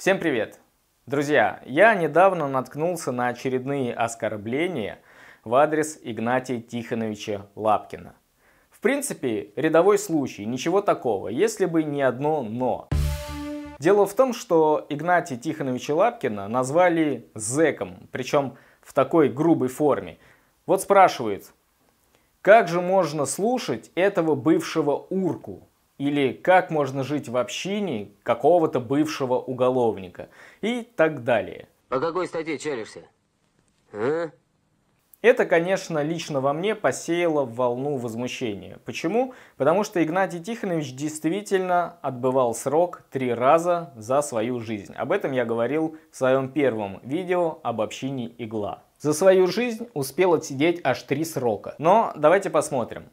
Всем привет! Друзья, я недавно наткнулся на очередные оскорбления в адрес Игнатия Тихоновича Лапкина. В принципе, рядовой случай, ничего такого, если бы не одно «но». Дело в том, что Игнатия Тихоновича Лапкина назвали зэком, причем в такой грубой форме. Вот спрашивает, как же можно слушать этого бывшего урку? или как можно жить в общине какого-то бывшего уголовника и так далее. По какой статье чалишься? А? Это, конечно, лично во мне посеяло волну возмущения. Почему? Потому что Игнатий Тихонович действительно отбывал срок три раза за свою жизнь. Об этом я говорил в своем первом видео об общине «Игла». За свою жизнь успел отсидеть аж три срока. Но давайте посмотрим.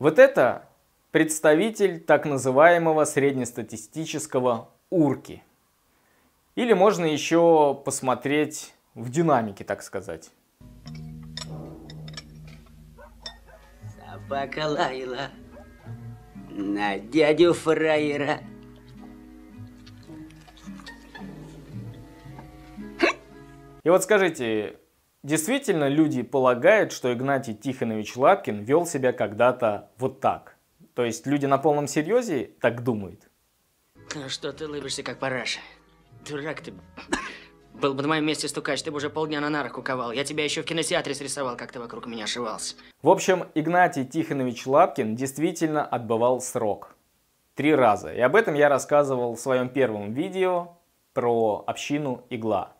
Вот это представитель так называемого среднестатистического урки. Или можно еще посмотреть в динамике, так сказать. Собака лаяла на дядю фраера. И вот скажите, действительно люди полагают, что Игнатий Тихонович Лапкин вел себя когда-то вот так? То есть люди на полном серьезе так думают. Ну что ты лыбишься как параша? Дурак ты. Был бы на моем месте стукач, ты бы уже полдня на нарах куковал. Я тебя еще в кинотеатре срисовал, как ты вокруг меня шивался. В общем, Игнатий Тихонович Лапкин действительно отбывал срок. Три раза. И об этом я рассказывал в своем первом видео про общину Игла.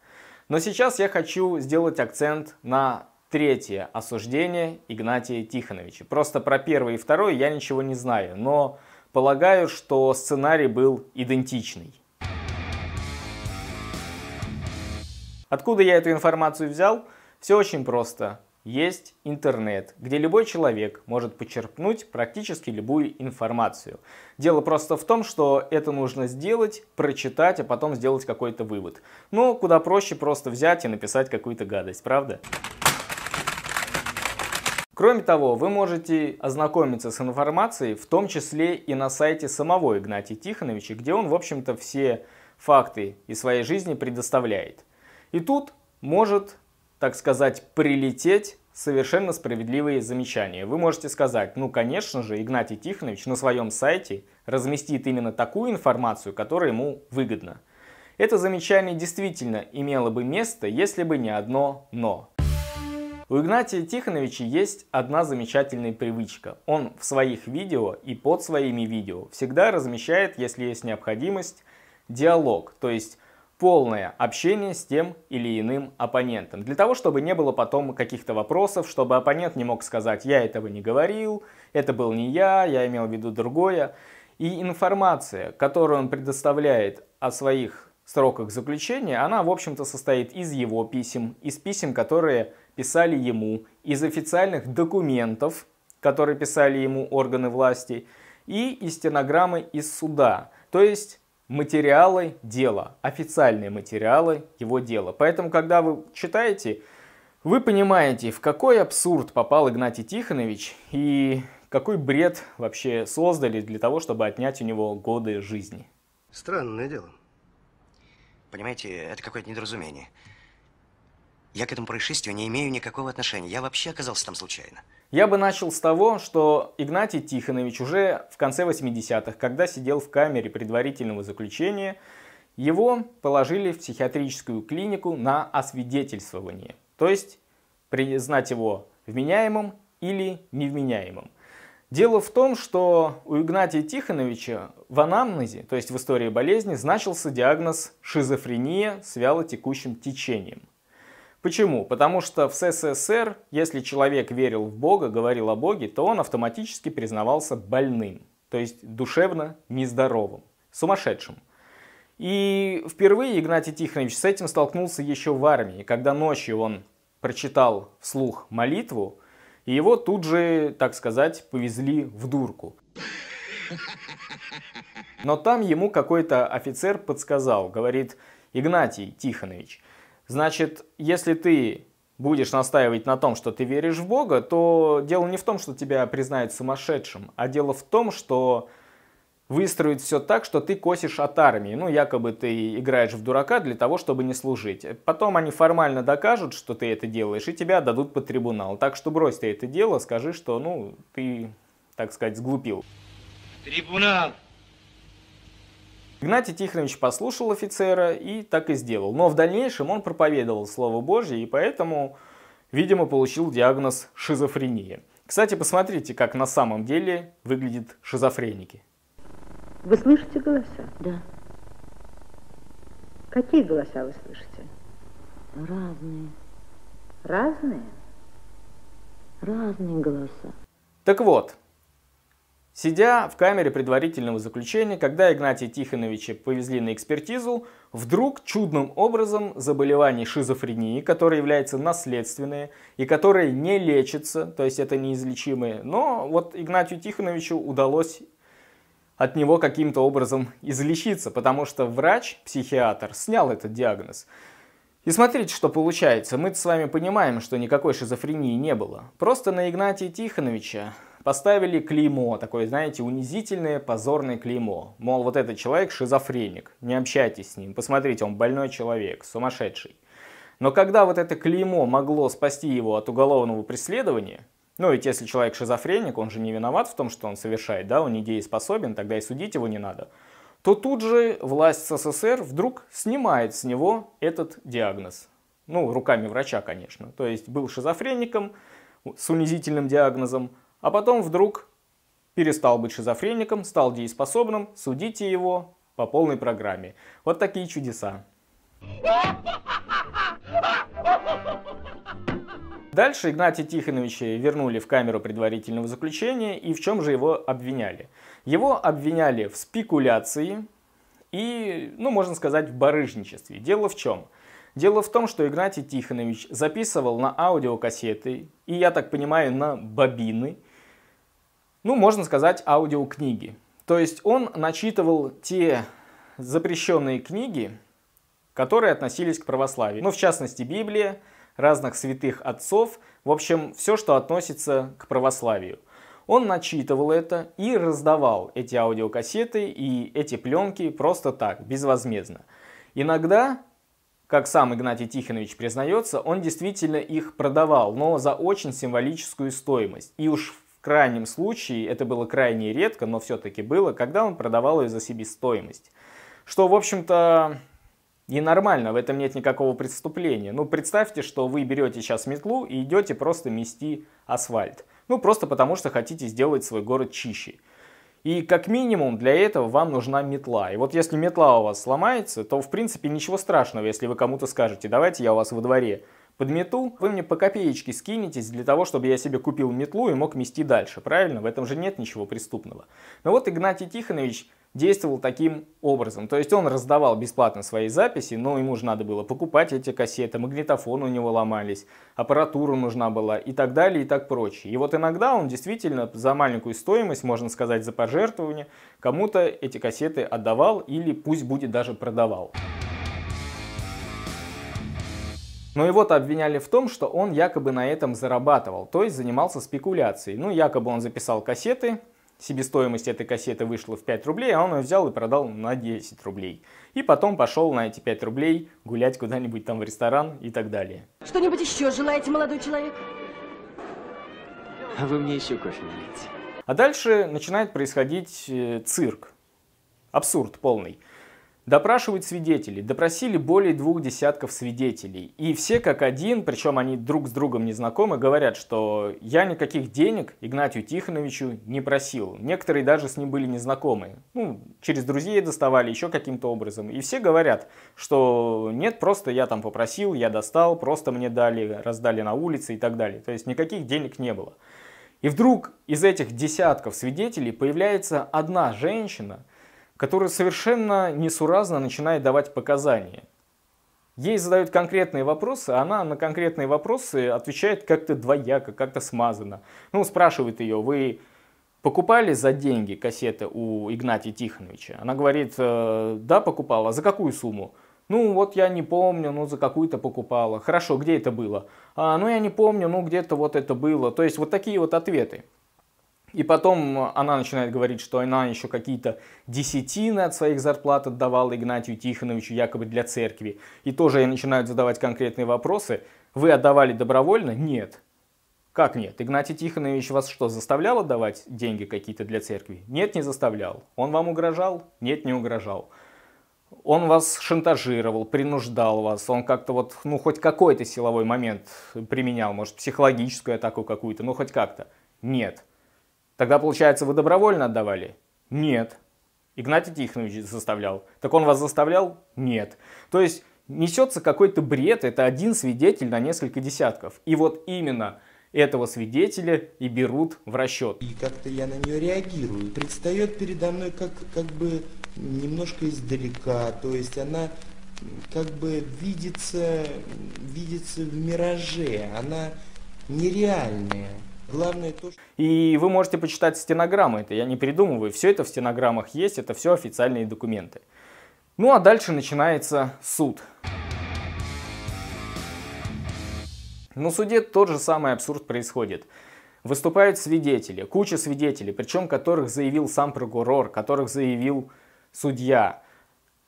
Но сейчас я хочу сделать акцент на Третье. Осуждение Игнатия Тихоновича. Просто про первое и второе я ничего не знаю, но полагаю, что сценарий был идентичный. Откуда я эту информацию взял? Все очень просто. Есть интернет, где любой человек может почерпнуть практически любую информацию. Дело просто в том, что это нужно сделать, прочитать, а потом сделать какой-то вывод. Ну, куда проще просто взять и написать какую-то гадость, правда? Кроме того, вы можете ознакомиться с информацией, в том числе и на сайте самого Игнатия Тихоновича, где он, в общем-то, все факты из своей жизни предоставляет. И тут может, так сказать, прилететь совершенно справедливые замечания. Вы можете сказать, ну, конечно же, Игнатий Тихонович на своем сайте разместит именно такую информацию, которая ему выгодна. Это замечание действительно имело бы место, если бы не одно «но». У Игнатия Тихоновича есть одна замечательная привычка. Он в своих видео и под своими видео всегда размещает, если есть необходимость, диалог, то есть полное общение с тем или иным оппонентом. Для того, чтобы не было потом каких-то вопросов, чтобы оппонент не мог сказать «я этого не говорил», «это был не я», «я имел в виду другое». И информация, которую он предоставляет о своих сроках заключения, она, в общем-то, состоит из его писем, из писем, которые писали ему из официальных документов, которые писали ему органы власти, и из стенограммы из суда. То есть материалы дела, официальные материалы его дела. Поэтому, когда вы читаете, вы понимаете, в какой абсурд попал Игнатий Тихонович и какой бред вообще создали для того, чтобы отнять у него годы жизни. Странное дело. Понимаете, это какое-то недоразумение. Я к этому происшествию не имею никакого отношения. Я вообще оказался там случайно. Я бы начал с того, что Игнатий Тихонович уже в конце 80-х, когда сидел в камере предварительного заключения, его положили в психиатрическую клинику на освидетельствование. То есть признать его вменяемым или невменяемым. Дело в том, что у Игнатия Тихоновича в анамнезе, то есть в истории болезни, значился диагноз шизофрения с вялотекущим течением. Почему? Потому что в СССР, если человек верил в Бога, говорил о Боге, то он автоматически признавался больным, то есть душевно нездоровым, сумасшедшим. И впервые Игнатий Тихонович с этим столкнулся еще в армии, когда ночью он прочитал вслух молитву, и его тут же, так сказать, повезли в дурку. Но там ему какой-то офицер подсказал, говорит, Игнатий Тихонович – Значит, если ты будешь настаивать на том, что ты веришь в Бога, то дело не в том, что тебя признают сумасшедшим, а дело в том, что выстроит все так, что ты косишь от армии. Ну, якобы ты играешь в дурака для того, чтобы не служить. Потом они формально докажут, что ты это делаешь, и тебя дадут под трибунал. Так что брось ты это дело, скажи, что, ну, ты, так сказать, сглупил. Трибунал! Игнатий Тихонович послушал офицера и так и сделал. Но в дальнейшем он проповедовал Слово Божье и поэтому, видимо, получил диагноз шизофрения. Кстати, посмотрите, как на самом деле выглядят шизофреники. Вы слышите голоса? Да. Какие голоса вы слышите? Разные. Разные? Разные голоса. Так вот, Сидя в камере предварительного заключения, когда Игнатия Тихоновича повезли на экспертизу, вдруг чудным образом заболевание шизофрении, которое является наследственное и которое не лечится, то есть это неизлечимое, но вот Игнатию Тихоновичу удалось от него каким-то образом излечиться, потому что врач-психиатр снял этот диагноз. И смотрите, что получается. мы с вами понимаем, что никакой шизофрении не было. Просто на Игнатия Тихоновича поставили клеймо, такое, знаете, унизительное, позорное клеймо. Мол, вот этот человек шизофреник, не общайтесь с ним, посмотрите, он больной человек, сумасшедший. Но когда вот это клеймо могло спасти его от уголовного преследования, ну ведь если человек шизофреник, он же не виноват в том, что он совершает, да, он недееспособен, тогда и судить его не надо, то тут же власть СССР вдруг снимает с него этот диагноз. Ну, руками врача, конечно. То есть был шизофреником с унизительным диагнозом, а потом вдруг перестал быть шизофреником, стал дееспособным, судите его по полной программе. Вот такие чудеса. Дальше Игнатия Тихоновича вернули в камеру предварительного заключения, и в чем же его обвиняли? Его обвиняли в спекуляции и, ну, можно сказать, в барыжничестве. Дело в чем? Дело в том, что Игнатий Тихонович записывал на аудиокассеты, и, я так понимаю, на бобины – ну, можно сказать, аудиокниги. То есть он начитывал те запрещенные книги, которые относились к православию. Ну, в частности, Библия, разных святых отцов, в общем, все, что относится к православию. Он начитывал это и раздавал эти аудиокассеты и эти пленки просто так, безвозмездно. Иногда, как сам Игнатий Тихонович признается, он действительно их продавал, но за очень символическую стоимость. И уж крайнем случае, это было крайне редко, но все-таки было, когда он продавал ее за себестоимость. Что, в общем-то, и нормально, в этом нет никакого преступления. Ну, представьте, что вы берете сейчас метлу и идете просто мести асфальт. Ну, просто потому, что хотите сделать свой город чище. И как минимум для этого вам нужна метла. И вот если метла у вас сломается, то в принципе ничего страшного, если вы кому-то скажете, давайте я у вас во дворе подмету, вы мне по копеечке скинетесь для того, чтобы я себе купил метлу и мог мести дальше, правильно? В этом же нет ничего преступного. Но вот Игнатий Тихонович действовал таким образом. То есть он раздавал бесплатно свои записи, но ему же надо было покупать эти кассеты, магнитофон у него ломались, аппаратура нужна была и так далее и так прочее. И вот иногда он действительно за маленькую стоимость, можно сказать, за пожертвование, кому-то эти кассеты отдавал или пусть будет даже продавал. Но его-то обвиняли в том, что он якобы на этом зарабатывал, то есть занимался спекуляцией. Ну, якобы он записал кассеты, себестоимость этой кассеты вышла в 5 рублей, а он ее взял и продал на 10 рублей. И потом пошел на эти 5 рублей гулять куда-нибудь там в ресторан и так далее. Что-нибудь еще желаете, молодой человек? А вы мне еще кофе налейте. А дальше начинает происходить э, цирк. Абсурд полный. Допрашивают свидетелей. Допросили более двух десятков свидетелей. И все как один, причем они друг с другом не знакомы, говорят, что я никаких денег Игнатию Тихоновичу не просил. Некоторые даже с ним были не знакомы. Ну, через друзей доставали, еще каким-то образом. И все говорят, что нет, просто я там попросил, я достал, просто мне дали, раздали на улице и так далее. То есть никаких денег не было. И вдруг из этих десятков свидетелей появляется одна женщина – которая совершенно несуразно начинает давать показания. Ей задают конкретные вопросы, а она на конкретные вопросы отвечает как-то двояко, как-то смазанно. Ну, спрашивает ее, вы покупали за деньги кассеты у Игнатия Тихоновича? Она говорит, «Э, да, покупала. А за какую сумму? Ну, вот я не помню, ну, за какую-то покупала. Хорошо, где это было? А, ну, я не помню, ну, где-то вот это было. То есть, вот такие вот ответы. И потом она начинает говорить, что она еще какие-то десятины от своих зарплат отдавала Игнатию Тихоновичу якобы для церкви. И тоже ей начинают задавать конкретные вопросы. Вы отдавали добровольно? Нет. Как нет? Игнатий Тихонович вас что, заставлял отдавать деньги какие-то для церкви? Нет, не заставлял. Он вам угрожал? Нет, не угрожал. Он вас шантажировал, принуждал вас, он как-то вот, ну, хоть какой-то силовой момент применял, может, психологическую атаку какую-то, ну, хоть как-то. Нет. Тогда, получается, вы добровольно отдавали? Нет. Игнатий Тихонович заставлял. Так он вас заставлял? Нет. То есть несется какой-то бред, это один свидетель на несколько десятков. И вот именно этого свидетеля и берут в расчет. И как-то я на нее реагирую. Предстает передо мной как, как бы немножко издалека. То есть она как бы видится, видится в мираже. Она нереальная. Главное то, что... И вы можете почитать стенограммы, это я не придумываю, все это в стенограммах есть, это все официальные документы. Ну а дальше начинается суд. На суде тот же самый абсурд происходит. Выступают свидетели, куча свидетелей, причем которых заявил сам прокурор, которых заявил судья,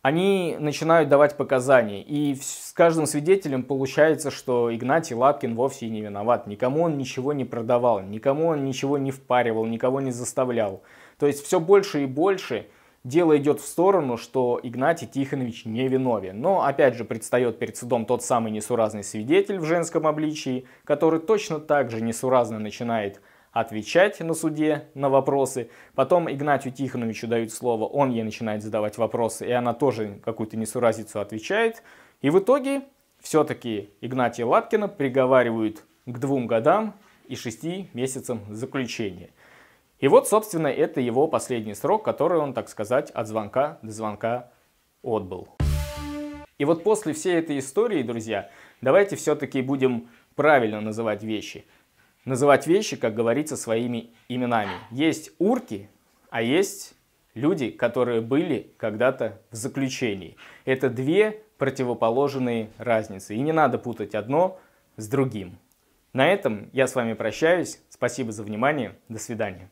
они начинают давать показания. И с каждым свидетелем получается, что Игнатий Лапкин вовсе и не виноват. Никому он ничего не продавал, никому он ничего не впаривал, никого не заставлял. То есть все больше и больше дело идет в сторону, что Игнатий Тихонович не виновен. Но опять же предстает перед судом тот самый несуразный свидетель в женском обличии, который точно так же несуразно начинает отвечать на суде на вопросы. Потом Игнатию Тихоновичу дают слово, он ей начинает задавать вопросы, и она тоже какую-то несуразицу отвечает. И в итоге все-таки Игнатия Лапкина приговаривают к двум годам и шести месяцам заключения. И вот, собственно, это его последний срок, который он, так сказать, от звонка до звонка отбыл. И вот после всей этой истории, друзья, давайте все-таки будем правильно называть вещи – называть вещи, как говорится, своими именами. Есть урки, а есть люди, которые были когда-то в заключении. Это две противоположные разницы. И не надо путать одно с другим. На этом я с вами прощаюсь. Спасибо за внимание. До свидания.